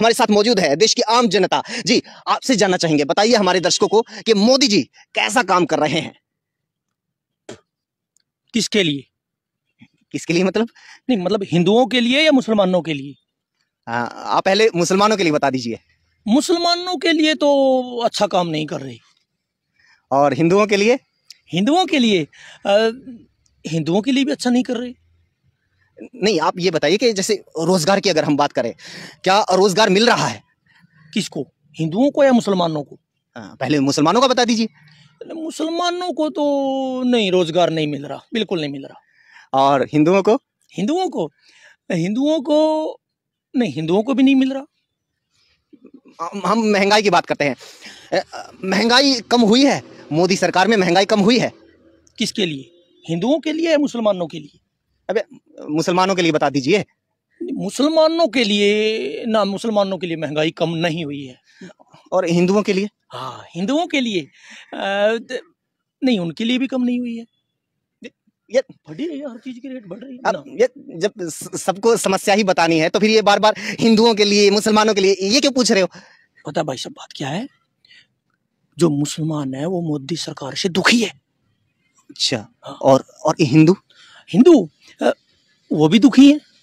हमारे साथ मौजूद है देश की आम जनता जी आपसे जानना चाहेंगे बताइए हमारे दर्शकों को कि मोदी जी कैसा काम कर रहे हैं किसके लिए किसके लिए मतलब नहीं मतलब हिंदुओं के लिए या मुसलमानों के लिए आ, आप पहले मुसलमानों के लिए बता दीजिए मुसलमानों के लिए तो अच्छा काम नहीं कर रही और हिंदुओं के लिए हिंदुओं के लिए हिंदुओं के लिए भी अच्छा नहीं कर रही नहीं आप ये बताइए कि जैसे रोजगार की अगर हम बात करें क्या रोजगार मिल रहा है किसको हिंदुओं को या मुसलमानों को आ, हाँ, पहले मुसलमानों का बता दीजिए मुसलमानों को तो नहीं रोजगार नहीं मिल रहा बिल्कुल नहीं मिल रहा और हिंदुओं को हिंदुओं को हिंदुओं को नहीं हिंदुओं को भी नहीं मिल रहा हम महंगाई की बात करते हैं महंगाई कम हुई है मोदी सरकार में महंगाई कम हुई है किसके लिए हिंदुओं के लिए या मुसलमानों के लिए अबे मुसलमानों के लिए बता दीजिए मुसलमानों के लिए ना मुसलमानों के लिए महंगाई कम नहीं हुई है और हिंदुओं के लिए हाँ हिंदुओं के लिए आ, नहीं उनके लिए भी कम नहीं हुई है ये बढ़ी रही है हर चीज की रेट बढ़ रही है ना ये जब सबको समस्या ही बतानी है तो फिर ये बार बार हिंदुओं के लिए मुसलमानों के लिए ये क्यों पूछ रहे हो पता भाई सब बात क्या है जो मुसलमान है वो मोदी सरकार से दुखी है अच्छा हाँ। और और हिंदू हिंदू वो भी दुखी हैं